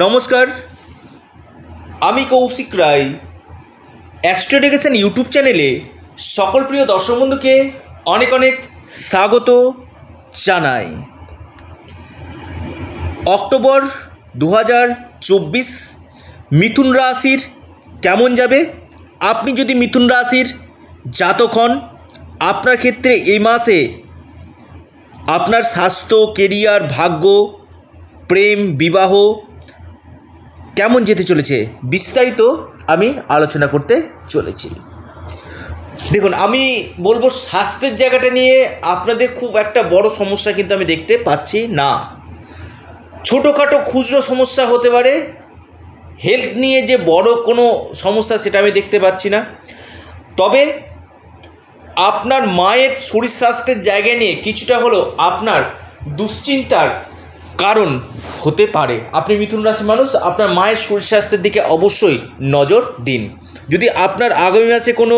নমস্কার আমি কৌশিক রায় অ্যাস্ট্রোডেগেশন ইউটিউব চ্যানেলে সকল প্রিয় দর্শক বন্ধুকে অনেক অনেক স্বাগত জানাই অক্টোবর দু হাজার চব্বিশ মিথুন রাশির কেমন যাবে আপনি যদি মিথুন রাশির জাতক হন আপনার ক্ষেত্রে এই মাসে আপনার স্বাস্থ্য কেরিয়ার ভাগ্য প্রেম বিবাহ কেমন যেতে চলেছে বিস্তারিত আমি আলোচনা করতে চলেছি দেখুন আমি বলবো স্বাস্থ্যের জায়গাটা নিয়ে আপনাদের খুব একটা বড় সমস্যা কিন্তু আমি দেখতে পাচ্ছি না ছোটোখাটো খুচরো সমস্যা হতে পারে হেলথ নিয়ে যে বড় কোনো সমস্যা সেটা আমি দেখতে পাচ্ছি না তবে আপনার মায়ের শরীর স্বাস্থ্যের জায়গা নিয়ে কিছুটা হলো আপনার দুশ্চিন্তার কারণ হতে পারে আপনি মিথুন রাশির মানুষ আপনার মায়ের শরীর স্বাস্থ্যের দিকে অবশ্যই নজর দিন যদি আপনার আগামী মাসে কোনো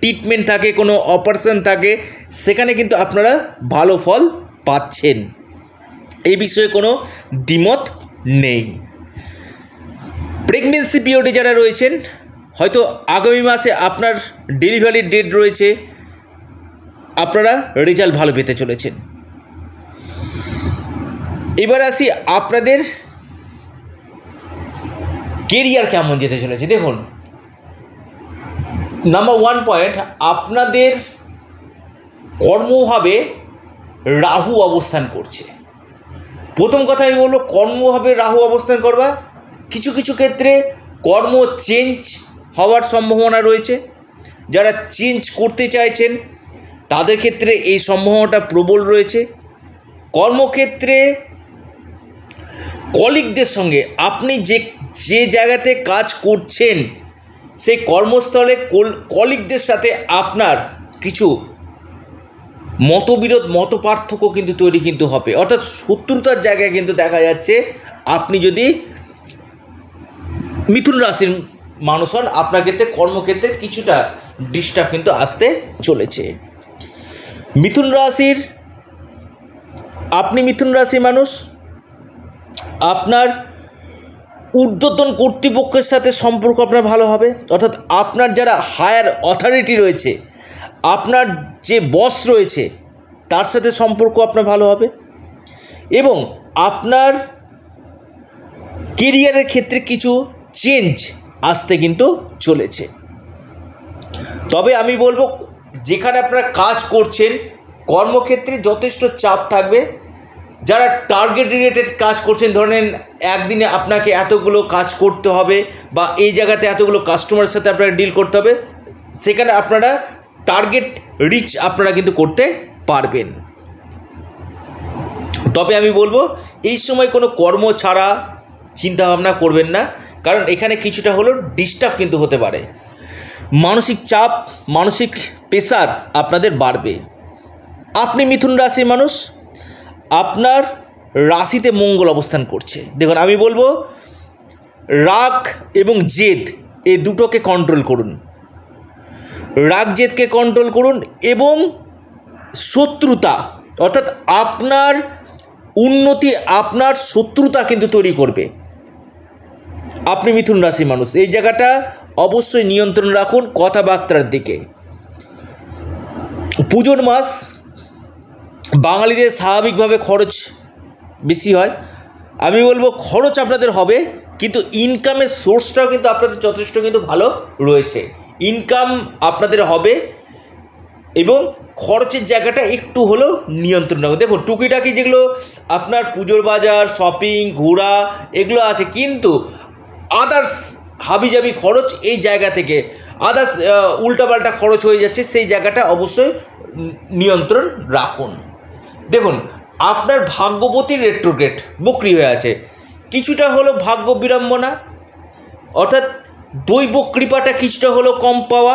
ট্রিটমেন্ট থাকে কোনো অপারেশন থাকে সেখানে কিন্তু আপনারা ভালো ফল পাচ্ছেন এই বিষয়ে কোনো দ্বিমত নেই প্রেগনেন্সি পিরিয়ডে যারা রয়েছেন হয়তো আগামী মাসে আপনার ডেলিভারির ডেট রয়েছে আপনারা রেজাল্ট ভালো পেতে চলেছেন এবার আসি আপনাদের কেরিয়ার কেমন যেতে চলেছে দেখুন নাম্বার ওয়ান পয়েন্ট আপনাদের কর্মভাবে রাহু অবস্থান করছে প্রথম কথা আমি বলবো কর্মভাবে রাহু অবস্থান করবা কিছু কিছু ক্ষেত্রে কর্ম চেঞ্জ হওয়ার সম্ভাবনা রয়েছে যারা চেঞ্জ করতে চাইছেন তাদের ক্ষেত্রে এই সম্ভাবনাটা প্রবল রয়েছে কর্মক্ষেত্রে কলিগদের সঙ্গে আপনি যে যে জায়গাতে কাজ করছেন সেই কর্মস্থলে কলিগদের সাথে আপনার কিছু মতবিরোধ মত পার্থক্য কিন্তু তৈরি কিন্তু হবে অর্থাৎ শত্রুতার জায়গায় কিন্তু দেখা যাচ্ছে আপনি যদি মিথুন রাশির মানুষ হন আপনার ক্ষেত্রে কর্মক্ষেত্রে কিছুটা ডিস্টার্ব কিন্তু আসতে চলেছে মিথুন রাশির আপনি মিথুন রাশির মানুষ আপনার ঊর্ধ্বতন কর্তৃপক্ষের সাথে সম্পর্ক আপনার ভালো হবে অর্থাৎ আপনার যারা হায়ার অথরিটি রয়েছে আপনার যে বস রয়েছে তার সাথে সম্পর্ক আপনার ভালো হবে এবং আপনার কেরিয়ারের ক্ষেত্রে কিছু চেঞ্জ আসতে কিন্তু চলেছে তবে আমি বলবো যেখানে আপনারা কাজ করছেন কর্মক্ষেত্রে যথেষ্ট চাপ থাকবে যারা টার্গেট রিলেটেড কাজ করছেন ধরেন একদিনে আপনাকে এতগুলো কাজ করতে হবে বা এই জায়গাতে এতগুলো কাস্টমারের সাথে আপনাকে ডিল করতে হবে সেখানে আপনারা টার্গেট রিচ আপনারা কিন্তু করতে পারবেন তবে আমি বলবো এই সময় কোনো কর্ম ছাড়া চিন্তাভাবনা করবেন না কারণ এখানে কিছুটা হলো ডিস্টার্ব কিন্তু হতে পারে মানসিক চাপ মানসিক প্রেশার আপনাদের বাড়বে আপনি মিথুন রাশির মানুষ আপনার রাশিতে মঙ্গল অবস্থান করছে দেখুন আমি বলবো রাগ এবং জেদ এ দুটোকে কন্ট্রোল করুন রাগ জেদকে কন্ট্রোল করুন এবং শত্রুতা অর্থাৎ আপনার উন্নতি আপনার শত্রুতা কিন্তু তৈরি করবে আপনি মিথুন রাশির মানুষ এই জায়গাটা অবশ্যই নিয়ন্ত্রণ রাখুন কথাবার্তার দিকে পুজোর মাস বাঙালিদের স্বাভাবিকভাবে খরচ বেশি হয় আমি বলবো খরচ আপনাদের হবে কিন্তু ইনকামের সোর্সটাও কিন্তু আপনাদের যথেষ্ট কিন্তু ভালো রয়েছে ইনকাম আপনাদের হবে এবং খরচের জায়গাটা একটু হলেও নিয়ন্ত্রণ হবে দেখুন টুকিটাকি যেগুলো আপনার পুজোর বাজার শপিং ঘোরা এগুলো আছে কিন্তু আদার্স হাবিজাবি খরচ এই জায়গা থেকে আদার্স উল্টাপাল্টা খরচ হয়ে যাচ্ছে সেই জায়গাটা অবশ্যই নিয়ন্ত্রণ রাখুন দেখুন আপনার ভাগ্যবতী রেট্রোগ্রেট বক্রি হয়ে আছে কিছুটা হলো ভাগ্য বিড়ম্বনা অর্থাৎ দৈব কৃপাটা কিছুটা হলো কম পাওয়া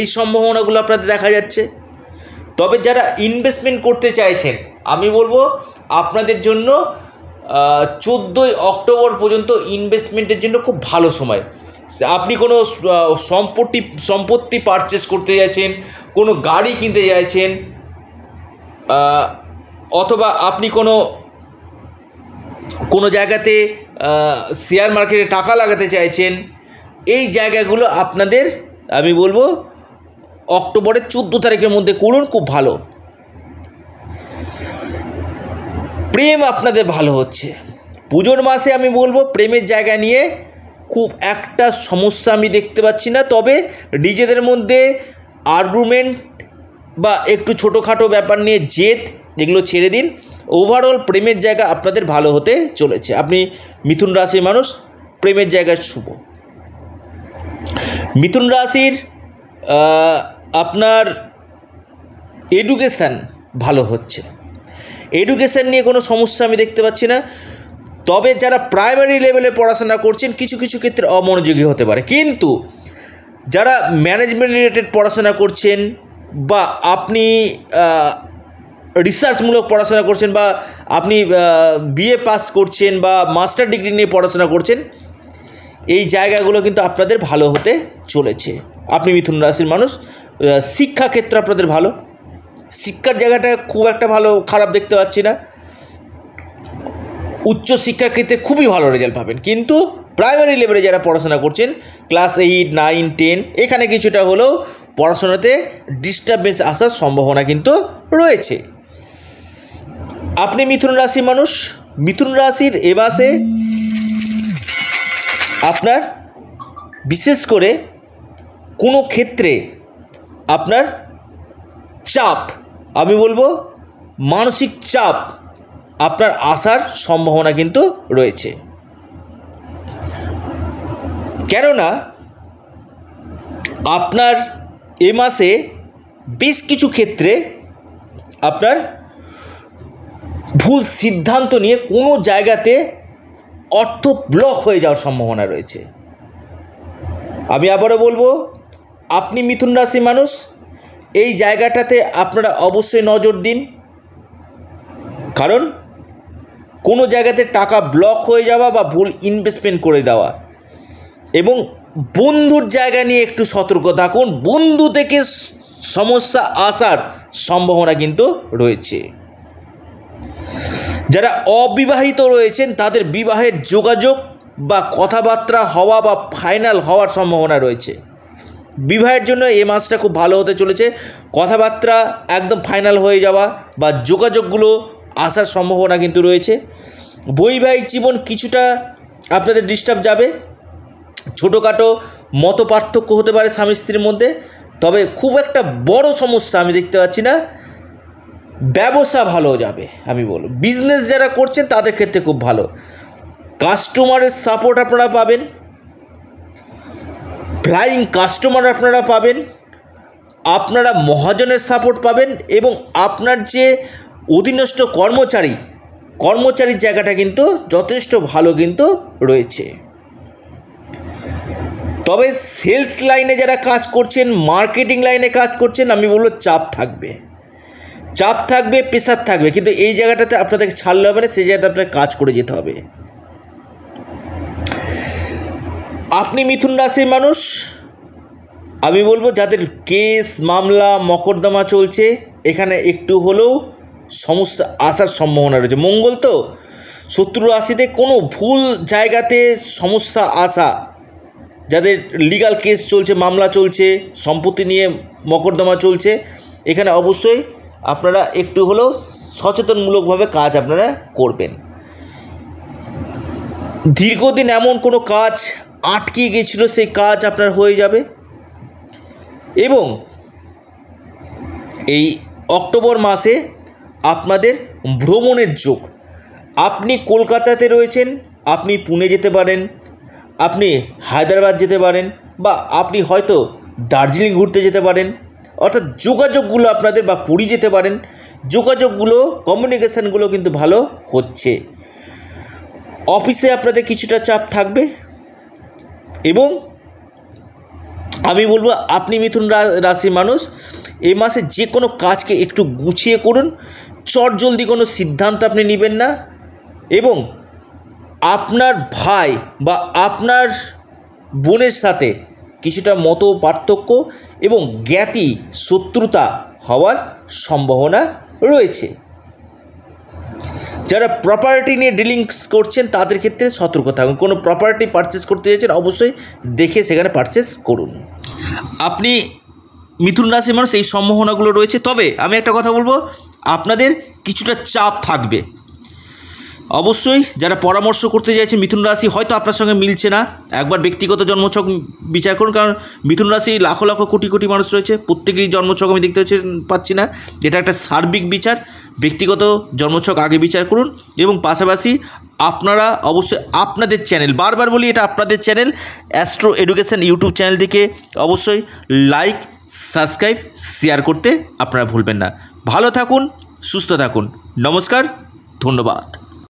এই সম্ভাবনাগুলো আপনাদের দেখা যাচ্ছে তবে যারা ইনভেস্টমেন্ট করতে চাইছেন আমি বলবো আপনাদের জন্য চোদ্দোই অক্টোবর পর্যন্ত ইনভেস্টমেন্টের জন্য খুব ভালো সময় আপনি কোনো সম্পত্তি সম্পত্তি পারচেস করতে চাইছেন কোনো গাড়ি কিনতে চাইছেন অথবা আপনি কোনো কোনো জায়গাতে শেয়ার মার্কেটে টাকা লাগাতে চাইছেন এই জায়গাগুলো আপনাদের আমি বলবো অক্টোবরের চোদ্দ তারিখের মধ্যে করুন খুব ভালো প্রেম আপনাদের ভালো হচ্ছে পুজোর মাসে আমি বলবো প্রেমের জায়গা নিয়ে খুব একটা সমস্যা আমি দেখতে পাচ্ছি না তবে নিজেদের মধ্যে আর্গুমেন্ট বা একটু ছোটোখাটো ব্যাপার নিয়ে জেদ এগুলো ছেড়ে দিন ওভারঅল প্রেমের জায়গা আপনাদের ভালো হতে চলেছে আপনি মিথুন রাশির মানুষ প্রেমের জায়গায় শুভ মিথুন রাশির আপনার এডুকেশান ভালো হচ্ছে এডুকেশান নিয়ে কোনো সমস্যা আমি দেখতে পাচ্ছি না তবে যারা প্রাইমারি লেভেলে পড়াশোনা করছেন কিছু কিছু ক্ষেত্রে অমনোযোগী হতে পারে কিন্তু যারা ম্যানেজমেন্ট রিলেটেড পড়াশোনা করছেন বা আপনি রিসার্চমূলক পড়াশোনা করছেন বা আপনি বিএ পাস করছেন বা মাস্টার ডিগ্রি নিয়ে পড়াশোনা করছেন এই জায়গাগুলো কিন্তু আপনাদের ভালো হতে চলেছে আপনি মিথুন রাশির মানুষ শিক্ষাক্ষেত্র আপনাদের ভালো শিক্ষার জায়গাটা খুব একটা ভালো খারাপ দেখতে পাচ্ছি না উচ্চ শিক্ষার ক্ষেত্রে খুবই ভালো রেজাল্ট পাবেন কিন্তু প্রাইমারি লেভেলে যারা পড়াশোনা করছেন ক্লাস এইট নাইন টেন এখানে কিছুটা হলেও পড়াশোনাতে ডিস্টারবেন্স আসার সম্ভাবনা কিন্তু রয়েছে আপনি মিথুন রাশির মানুষ মিথুন রাশির এ মাসে আপনার বিশেষ করে কোনো ক্ষেত্রে আপনার চাপ আমি বলবো মানসিক চাপ আপনার আসার সম্ভাবনা কিন্তু রয়েছে কেননা আপনার এ মাসে বেশ কিছু ক্ষেত্রে আপনার ভুল সিদ্ধান্ত নিয়ে কোনো জায়গাতে অর্থ ব্লক হয়ে যাওয়ার সম্ভাবনা রয়েছে আমি আবারও বলবো আপনি মিথুন রাশি মানুষ এই জায়গাটাতে আপনারা অবশ্যই নজর দিন কারণ কোনো জায়গাতে টাকা ব্লক হয়ে যাওয়া বা ভুল ইনভেস্টমেন্ট করে দেওয়া এবং বন্ধুর জায়গা নিয়ে একটু সতর্ক থাকুন বন্ধু থেকে সমস্যা আসার সম্ভাবনা কিন্তু রয়েছে যারা অবিবাহিত রয়েছেন তাদের বিবাহের যোগাযোগ বা কথাবার্তা হওয়া বা ফাইনাল হওয়ার সম্ভাবনা রয়েছে বিবাহের জন্য এ মাসটা খুব ভালো হতে চলেছে কথাবার্তা একদম ফাইনাল হয়ে যাওয়া বা যোগাযোগগুলো আসার সম্ভাবনা কিন্তু রয়েছে বৈবাহিক জীবন কিছুটা আপনাদের ডিস্টার্ব যাবে ছোটোখাটো মত পার্থক্য হতে পারে স্বামী স্ত্রীর মধ্যে তবে খুব একটা বড় সমস্যা আমি দেখতে পাচ্ছি না ব্যবসা ভালো যাবে আমি বলব বিজনেস যারা করছেন তাদের ক্ষেত্রে খুব ভালো কাস্টমারের সাপোর্ট আপনারা পাবেন ফ্লাইং কাস্টমার আপনারা পাবেন আপনারা মহাজনের সাপোর্ট পাবেন এবং আপনার যে অধীনস্থ কর্মচারী কর্মচারীর জায়গাটা কিন্তু যথেষ্ট ভালো কিন্তু রয়েছে তবে সেলস লাইনে যারা কাজ করছেন মার্কেটিং লাইনে কাজ করছেন আমি বলবো চাপ থাকবে চাপ থাকবে প্রেশার থাকবে কিন্তু এই জায়গাটাতে আপনাদেরকে ছাড়লে হবে না সেই জায়গাটা আপনাকে কাজ করে যেতে হবে আপনি মিথুন রাশির মানুষ আমি বলবো যাদের কেস মামলা মকদ্দমা চলছে এখানে একটু হলেও সমস্যা আসার সম্ভাবনা রয়েছে মঙ্গল তো শত্রু রাশিতে কোনো ভুল জায়গাতে সমস্যা আসা যাদের লিগাল কেস চলছে মামলা চলছে সম্পত্তি নিয়ে মকদ্দমা চলছে এখানে অবশ্যই আপনারা একটু হলেও সচেতনমূলকভাবে কাজ আপনারা করবেন দীর্ঘদিন এমন কোনো কাজ আটকে গেছিল সেই কাজ আপনার হয়ে যাবে এবং এই অক্টোবর মাসে আপনাদের ভ্রমণের যোগ আপনি কলকাতাতে রয়েছেন আপনি পুনে যেতে পারেন আপনি হায়দ্রাবাদ যেতে পারেন বা আপনি হয়তো দার্জিলিং ঘুরতে যেতে পারেন অর্থাৎ যোগাযোগগুলো আপনাদের বা পুরী যেতে পারেন যোগাযোগগুলো কমিউনিকেশানগুলো কিন্তু ভালো হচ্ছে অফিসে আপনাদের কিছুটা চাপ থাকবে এবং আমি বলবো আপনি মিথুন রাশির মানুষ এ মাসে যে কোনো কাজকে একটু গুছিয়ে করুন চট জলদি কোনো সিদ্ধান্ত আপনি নেবেন না এবং আপনার ভাই বা আপনার বোনের সাথে কিছুটা মতো পার্থক্য এবং জ্ঞাতি শত্রুতা হওয়ার সম্ভাবনা রয়েছে যারা প্রপার্টি নিয়ে ডিলিংস করছেন তাদের ক্ষেত্রে সতর্ক থাকুন কোনো প্রপার্টি পারচেস করতে চাইছেন অবশ্যই দেখে সেখানে পারচেস করুন আপনি মিথুন রাশির মানুষ এই সম্ভাবনাগুলো রয়েছে তবে আমি একটা কথা বলবো আপনাদের কিছুটা চাপ থাকবে অবশ্যই যারা পরামর্শ করতে চাইছে মিথুন রাশি হয়তো আপনার সঙ্গে মিলছে না একবার ব্যক্তিগত জন্মছক বিচার করুন কারণ মিথুন রাশি লাখো লাখো কোটি কোটি মানুষ রয়েছে প্রত্যেকেরই জন্মছক আমি দেখতে পাচ্ছি না এটা একটা সার্বিক বিচার ব্যক্তিগত জন্মছক আগে বিচার করুন এবং পাশাপাশি আপনারা অবশ্যই আপনাদের চ্যানেল বারবার বলি এটা আপনাদের channel astro education YouTube channel থেকে অবশ্যই লাইক সাবস্ক্রাইব শেয়ার করতে আপনারা ভুলবেন না ভালো থাকুন সুস্থ থাকুন নমস্কার ধন্যবাদ